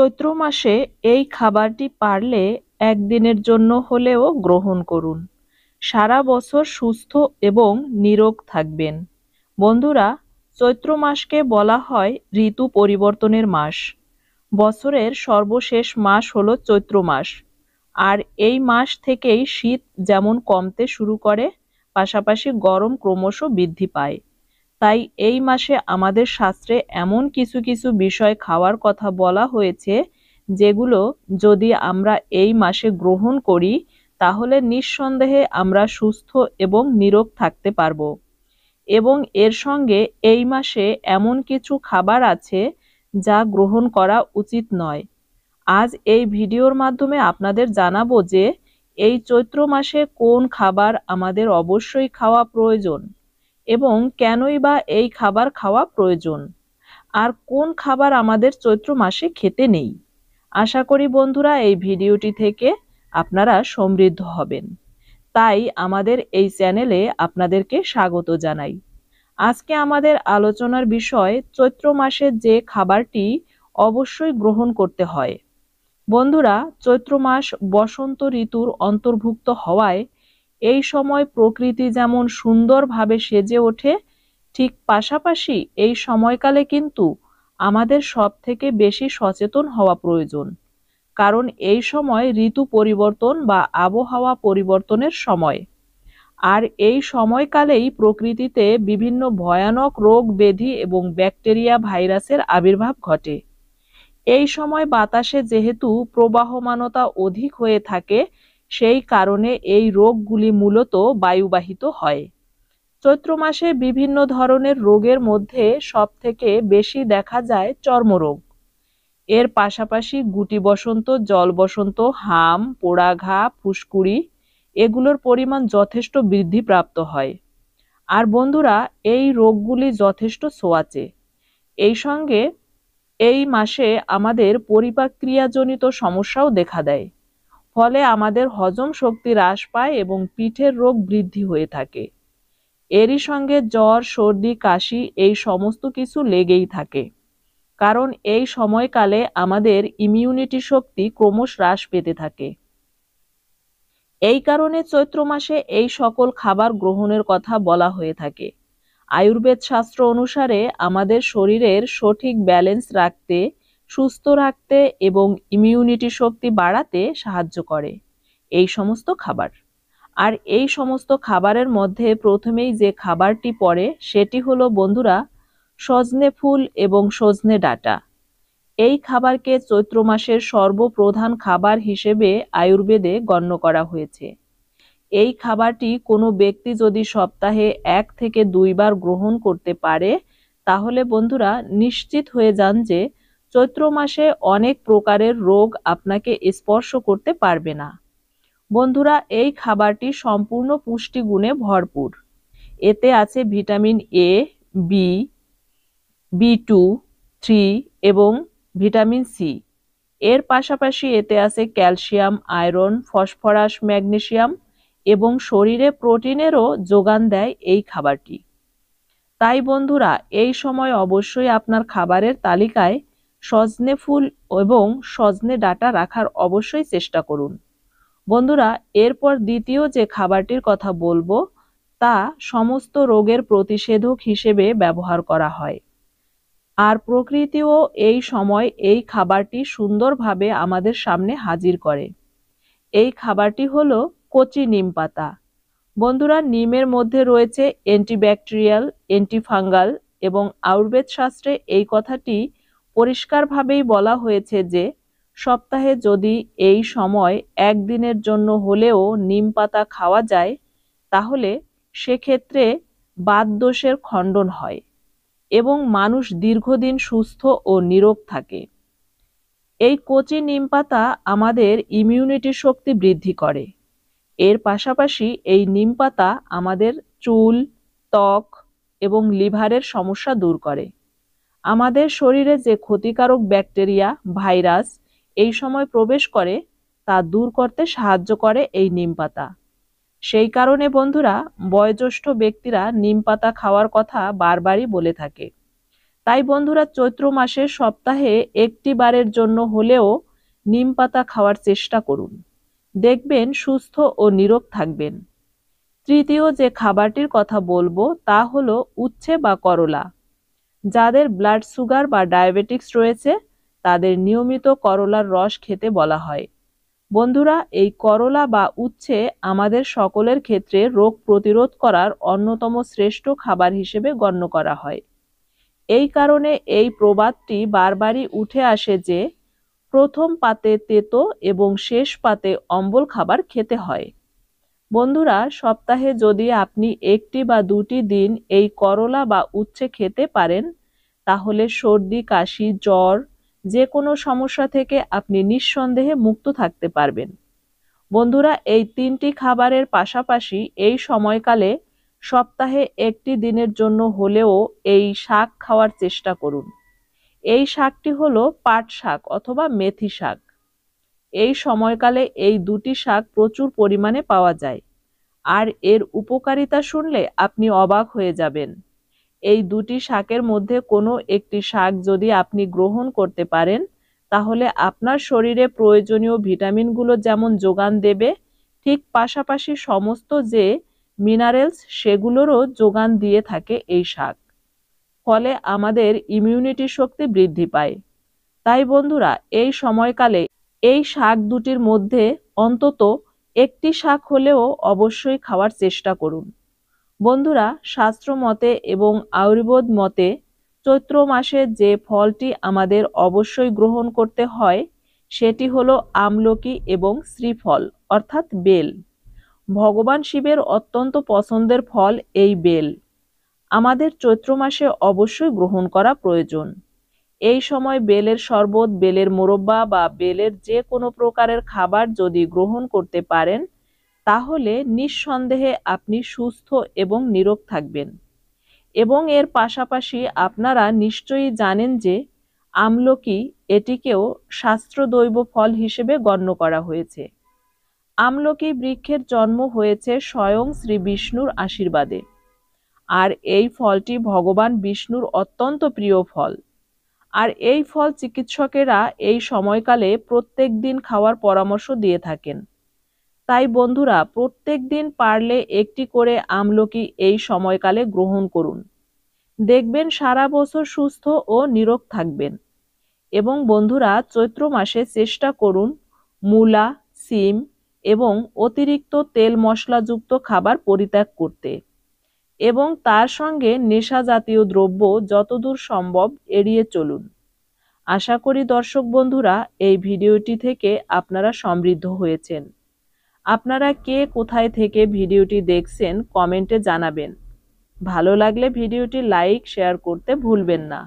চৈত্র মাসে এই খাবারটি পারলে একদিনের জন্য হলেও গ্রহণ করুন সারা বছর সুস্থ এবং নিরোগ থাকবেন বন্ধুরা চৈত্র মাসকে বলা হয় ঋতু পরিবর্তনের মাস বছরের সর্বশেষ মাস হলো চৈত্র মাস আর এই মাস থেকেই শীত যেমন কমতে শুরু করে পাশাপাশি গরম ক্রমশ বৃদ্ধি পায় তাই এই মাসে আমাদের শাস্ত্রে এমন কিছু কিছু বিষয় খাওয়ার কথা বলা হয়েছে যেগুলো যদি আমরা এই মাসে গ্রহণ করি তাহলে নিঃসন্দেহে আমরা সুস্থ এবং নিরোগ থাকতে পারব এবং এর সঙ্গে এই মাসে এমন কিছু খাবার আছে যা গ্রহণ করা উচিত নয় আজ এই ভিডিওর মাধ্যমে আপনাদের জানাবো যে এই চৈত্র মাসে কোন খাবার আমাদের অবশ্যই খাওয়া প্রয়োজন এবং কেনই বা এই খাবার খাওয়া প্রয়োজন আর কোন খাবার আমাদের চৈত্র মাসে খেতে নেই আশা করি বন্ধুরা এই ভিডিওটি থেকে আপনারা সমৃদ্ধ হবেন তাই আমাদের এই চ্যানেলে আপনাদেরকে স্বাগত জানাই আজকে আমাদের আলোচনার বিষয় চৈত্র মাসে যে খাবারটি অবশ্যই গ্রহণ করতে হয় বন্ধুরা চৈত্র মাস বসন্ত ঋতুর অন্তর্ভুক্ত হওয়ায় এই সময় প্রকৃতি যেমন সুন্দরভাবে সেজে ওঠে ঠিক পাশাপাশি এই সময়কালে কিন্তু আমাদের সব থেকে বেশি সচেতন হওয়া প্রয়োজন কারণ এই সময় ঋতু পরিবর্তন বা আবহাওয়া পরিবর্তনের সময় আর এই সময়কালেই প্রকৃতিতে বিভিন্ন ভয়ানক রোগ ব্যাধি এবং ব্যাকটেরিয়া ভাইরাসের আবির্ভাব ঘটে এই সময় বাতাসে যেহেতু প্রবাহমানতা অধিক হয়ে থাকে সেই কারণে এই রোগগুলি মূলত বায়ুবাহিত হয় চৈত্র মাসে বিভিন্ন ধরনের রোগের মধ্যে সবথেকে বেশি দেখা যায় চর্মরোগ এর পাশাপাশি গুটি বসন্ত জল বসন্ত হাম পোড়া ঘা ফুসকুড়ি এগুলোর পরিমাণ যথেষ্ট বৃদ্ধিপ্রাপ্ত হয় আর বন্ধুরা এই রোগগুলি যথেষ্ট সোয়াচে এই সঙ্গে এই মাসে আমাদের পরিপাক্রিয়াজনিত সমস্যাও দেখা দেয় ফলে আমাদের হজম শক্তি হ্রাস পায় এবং পিঠের রোগ বৃদ্ধি হয়ে থাকে এরই সঙ্গে জ্বর সর্দি কাশি এই সমস্ত কিছু লেগেই থাকে কারণ এই সময়কালে আমাদের ইমিউনিটি শক্তি ক্রমশ হ্রাস পেতে থাকে এই কারণে চৈত্র মাসে এই সকল খাবার গ্রহণের কথা বলা হয়ে থাকে আয়ুর্বেদ শাস্ত্র অনুসারে আমাদের শরীরের সঠিক ব্যালেন্স রাখতে সুস্থ রাখতে এবং ইমিউনিটি শক্তি বাড়াতে সাহায্য করে এই সমস্ত খাবার আর এই সমস্ত খাবারের মধ্যে প্রথমেই যে খাবারটি পড়ে সেটি হলো বন্ধুরা সজনে ফুল এবং সজনে ডাটা এই খাবারকে চৈত্র মাসের সর্বপ্রধান খাবার হিসেবে আয়ুর্বেদে গণ্য করা হয়েছে এই খাবারটি কোনো ব্যক্তি যদি সপ্তাহে এক থেকে দুইবার গ্রহণ করতে পারে তাহলে বন্ধুরা নিশ্চিত হয়ে যান যে চৈত্র মাসে অনেক প্রকারের রোগ আপনাকে স্পর্শ করতে পারবে না বন্ধুরা এই খাবারটি সম্পূর্ণ পুষ্টিগুণে ভরপুর এতে আছে vitamin A B B two three এবং ভিটামিন সি এর পাশাপাশি এতে আছে ক্যালসিয়াম আয়রন ফসফরাস ম্যাগনেশিয়াম এবং শরীরে প্রোটিনেরও যোগান দেয় এই খাবারটি তাই বন্ধুরা এই সময় অবশ্যই আপনার খাবারের তালিকায় সজনে ফুল এবং সজনে ডাটা রাখার অবশ্যই চেষ্টা করুন বন্ধুরা এরপর দ্বিতীয় যে খাবারটির কথা বলবো তা সমস্ত রোগের প্রতিষেধক হিসেবে ব্যবহার করা হয় আর প্রকৃতিও এই সময় এই খাবারটি সুন্দরভাবে আমাদের সামনে হাজির করে এই খাবারটি হল কচি নিম পাতা বন্ধুরা নিমের মধ্যে রয়েছে অ্যান্টিব্যাকটেরিয়াল অ্যান্টিফাঙ্গাল এবং আয়ুর্বেদ শাস্ত্রে এই কথাটি পরিষ্কারভাবেই বলা হয়েছে যে সপ্তাহে যদি এই সময় একদিনের জন্য হলেও নিম পাতা খাওয়া যায় তাহলে সেক্ষেত্রে দোষের খণ্ডন হয় এবং মানুষ দীর্ঘদিন সুস্থ ও নিরোগ থাকে এই কচি নিম পাতা আমাদের ইমিউনিটি শক্তি বৃদ্ধি করে এর পাশাপাশি এই নিম পাতা আমাদের চুল ত্বক এবং লিভারের সমস্যা দূর করে আমাদের শরীরে যে ক্ষতিকারক ব্যাকটেরিয়া ভাইরাস এই সময় প্রবেশ করে তা দূর করতে সাহায্য করে এই নিম পাতা সেই কারণে বন্ধুরা বয়োজ্যেষ্ঠ ব্যক্তিরা নিম পাতা খাওয়ার কথা বারবারই বলে থাকে তাই বন্ধুরা চৈত্র মাসে সপ্তাহে একটি বারের জন্য হলেও নিম পাতা খাওয়ার চেষ্টা করুন দেখবেন সুস্থ ও নিরোগ থাকবেন তৃতীয় যে খাবারটির কথা বলবো তা হলো উচ্ছে বা করলা যাদের ব্লাড সুগার বা ডায়াবেটিক্স রয়েছে তাদের নিয়মিত করলার রস খেতে বলা হয় বন্ধুরা এই করলা বা উচ্ছে আমাদের সকলের ক্ষেত্রে রোগ প্রতিরোধ করার অন্যতম শ্রেষ্ঠ খাবার হিসেবে গণ্য করা হয় এই কারণে এই প্রবাদটি বারবারই উঠে আসে যে প্রথম পাতে তেতো এবং শেষ পাতে অম্বল খাবার খেতে হয় বন্ধুরা সপ্তাহে যদি আপনি একটি বা দুটি দিন এই করলা বা উচ্ছে খেতে পারেন তাহলে সর্দি কাশি জ্বর যে কোনো সমস্যা থেকে আপনি নিঃসন্দেহে মুক্ত থাকতে পারবেন বন্ধুরা এই তিনটি খাবারের পাশাপাশি এই সময়কালে সপ্তাহে একটি দিনের জন্য হলেও এই শাক খাওয়ার চেষ্টা করুন এই শাকটি হলো পাট শাক অথবা মেথি শাক এই সময়কালে এই দুটি শাক প্রচুর পরিমাণে পাওয়া যায় আর এর উপকারিতা শুনলে আপনি অবাক হয়ে যাবেন এই দুটি শাকের মধ্যে কোনো একটি শাক যদি আপনি গ্রহণ করতে পারেন তাহলে আপনার শরীরে প্রয়োজনীয় ভিটামিনগুলো যেমন যোগান দেবে ঠিক পাশাপাশি সমস্ত যে মিনারেলস সেগুলোরও যোগান দিয়ে থাকে এই শাক ফলে আমাদের ইমিউনিটি শক্তি বৃদ্ধি পায় তাই বন্ধুরা এই সময়কালে এই শাক দুটির মধ্যে অন্তত একটি শাক হলেও অবশ্যই খাওয়ার চেষ্টা করুন বন্ধুরা শাস্ত্র মতে এবং আয়ুর্বেদ মতে চৈত্র মাসে যে ফলটি আমাদের অবশ্যই গ্রহণ করতে হয় সেটি হলো আমলকি এবং শ্রীফল অর্থাৎ বেল ভগবান শিবের অত্যন্ত পছন্দের ফল এই বেল আমাদের চৈত্র মাসে অবশ্যই গ্রহণ করা প্রয়োজন এই সময় বেলের শরবত বেলের মোরব্বা বা বেলের যে কোনো প্রকারের খাবার যদি গ্রহণ করতে পারেন তাহলে নিঃসন্দেহে আপনি সুস্থ এবং নিরোগ থাকবেন এবং এর পাশাপাশি আপনারা নিশ্চয়ই জানেন যে আমলকি এটিকেও শাস্ত্রদৈব ফল হিসেবে গণ্য করা হয়েছে আমলকি বৃক্ষের জন্ম হয়েছে স্বয়ং শ্রী বিষ্ণুর আশীর্বাদে আর এই ফলটি ভগবান বিষ্ণুর অত্যন্ত প্রিয় ফল আর এই ফল চিকিৎসকেরা এই সময়কালে প্রত্যেক দিন খাওয়ার পরামর্শ দিয়ে থাকেন তাই বন্ধুরা প্রত্যেক দিন পারলে একটি করে আমলকি এই সময়কালে গ্রহণ করুন দেখবেন সারা বছর সুস্থ ও নিরোগ থাকবেন এবং বন্ধুরা চৈত্র মাসে চেষ্টা করুন মূলা সিম এবং অতিরিক্ত তেল মশলাযুক্ত খাবার পরিত্যাগ করতে এবং তার সঙ্গে নেশা জাতীয় দ্রব্য যতদূর সম্ভব এড়িয়ে চলুন আশা করি দর্শক বন্ধুরা এই ভিডিওটি থেকে আপনারা সমৃদ্ধ হয়েছেন আপনারা কে কোথায় থেকে ভিডিওটি দেখছেন কমেন্টে জানাবেন ভালো লাগলে ভিডিওটি লাইক শেয়ার করতে ভুলবেন না